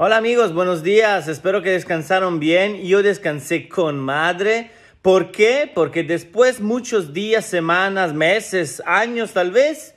Hola amigos, buenos días. Espero que descansaron bien. Yo descansé con madre. ¿Por qué? Porque después muchos días, semanas, meses, años tal vez,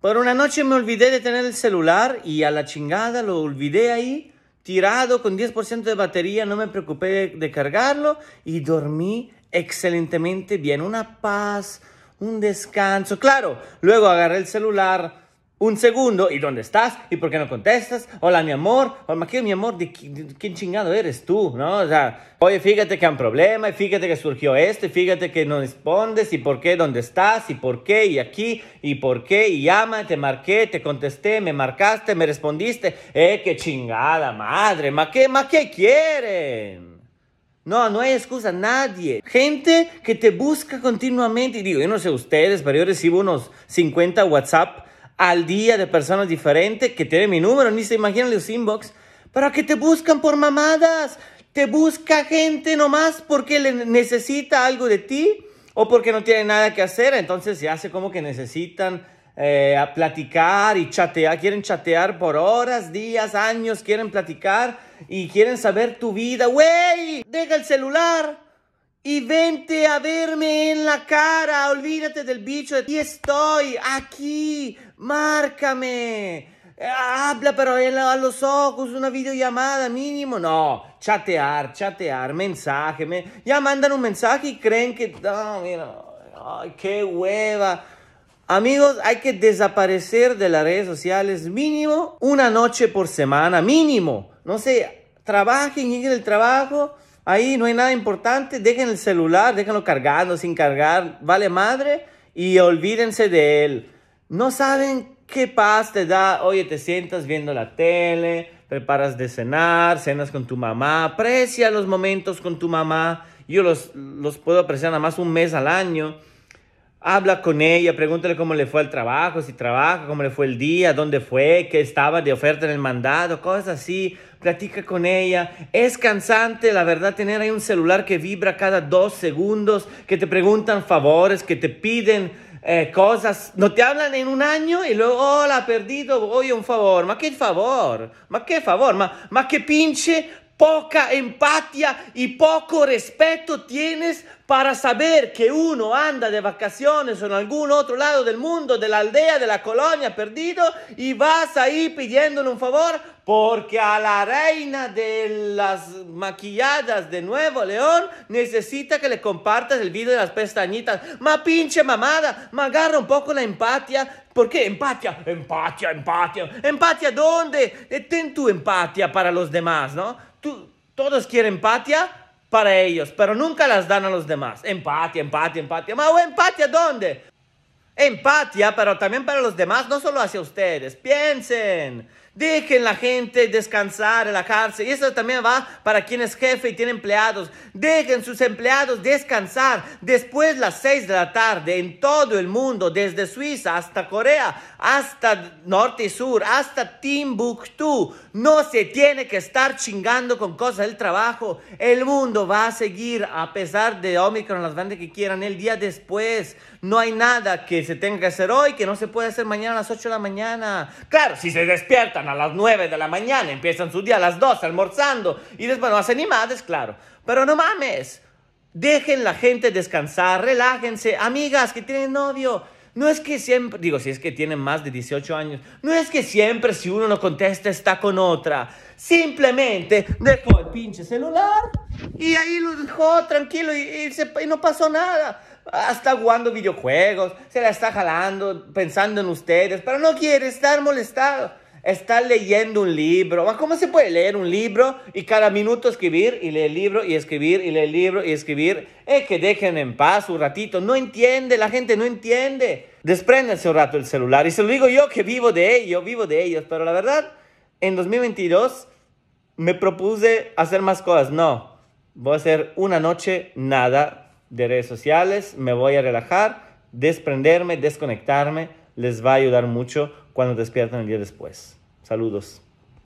por una noche me olvidé de tener el celular y a la chingada lo olvidé ahí, tirado con 10% de batería, no me preocupé de, de cargarlo y dormí excelentemente bien. Una paz, un descanso. Claro, luego agarré el celular un segundo, ¿y dónde estás? ¿Y por qué no contestas? Hola, mi amor. Hola, mi amor, ¿de, quién chingado eres tú? ¿No? O sea, oye, fíjate que hay un problema, y fíjate que surgió esto, fíjate que no respondes, y por qué, dónde estás, y por qué, y aquí, y por qué, y llama, te marqué, te contesté, me marcaste, me respondiste. ¡Eh, qué chingada madre! ¿Ma qué, ma qué quieren? No, no hay excusa, nadie. Gente que te busca continuamente. Y digo, yo no sé ustedes, pero yo recibo unos 50 WhatsApp al día de personas diferentes que tienen mi número, ni se imaginan los inbox, para que te buscan por mamadas, te busca gente nomás porque le necesita algo de ti o porque no tiene nada que hacer, entonces se hace como que necesitan eh, a platicar y chatear, quieren chatear por horas, días, años, quieren platicar y quieren saber tu vida, güey, deja el celular, y vente a verme en la cara. Olvídate del bicho. Aquí estoy, aquí. Márcame. Habla pero a los ojos, una videollamada mínimo. No, chatear, chatear, mensaje. Me... Ya mandan un mensaje y creen que... No, ay, qué hueva. Amigos, hay que desaparecer de las redes sociales mínimo una noche por semana, mínimo. No sé, trabajen, en el trabajo. Ahí no hay nada importante, dejen el celular, déjenlo cargando, sin cargar, vale madre, y olvídense de él. No saben qué paz te da, oye, te sientas viendo la tele, preparas de cenar, cenas con tu mamá, aprecia los momentos con tu mamá. Yo los, los puedo apreciar nada más un mes al año. Habla con ella, pregúntale cómo le fue el trabajo, si trabaja, cómo le fue el día, dónde fue, qué estaba de oferta en el mandado, cosas así. Platica con ella. Es cansante, la verdad, tener ahí un celular que vibra cada dos segundos, que te preguntan favores, que te piden eh, cosas. No te hablan en un año y luego, hola, perdido, hoy un favor. ¿Ma qué favor? ¿Ma qué favor? ¿Ma, ma qué pinche poca empatía y poco respeto tienes para saber que uno anda de vacaciones en algún otro lado del mundo, de la aldea, de la colonia, perdido, y vas ahí pidiéndole un favor, porque a la reina de las maquilladas de Nuevo León necesita que le compartas el video de las pestañitas. Ma pinche mamada, ma agarra un poco la empatía. ¿Por qué empatia? Empatia, empatía. ¿Empatia dónde? Eh, ten tu empatía para los demás, ¿no? Tú, todos quieren empatía? para ellos, pero nunca las dan a los demás. empatia empatía, empate. ¿Mau empate dónde? Empatía, pero también para los demás, no solo hacia ustedes. Piensen, dejen la gente descansar en la cárcel. Y eso también va para quien es jefe y tiene empleados. Dejen sus empleados descansar después de las 6 de la tarde en todo el mundo, desde Suiza hasta Corea, hasta Norte y Sur, hasta Timbuktu. No se tiene que estar chingando con cosas del trabajo. El mundo va a seguir a pesar de Omicron, las bandas que quieran, el día después. No hay nada que se tenga que hacer hoy, que no se puede hacer mañana a las 8 de la mañana. Claro, si se despiertan a las 9 de la mañana, empiezan su día a las 12 almorzando y después no hacen ni madres, claro. Pero no mames, dejen la gente descansar, relájense. Amigas que tienen novio, no es que siempre, digo, si es que tienen más de 18 años, no es que siempre si uno no contesta está con otra. Simplemente dejó el pinche celular y ahí lo dejó tranquilo y, y no pasó nada. Ah, está jugando videojuegos, se la está jalando, pensando en ustedes, pero no quiere estar molestado. Está leyendo un libro. Ah, ¿Cómo se puede leer un libro y cada minuto escribir y leer el libro y escribir y leer el libro y escribir? Es eh, que dejen en paz un ratito. No entiende, la gente no entiende. Despréndanse un rato el celular. Y se lo digo yo que vivo de ello, vivo de ellos. Pero la verdad, en 2022 me propuse hacer más cosas. No, voy a hacer una noche nada de redes sociales, me voy a relajar, desprenderme, desconectarme, les va a ayudar mucho cuando despiertan el día después. Saludos.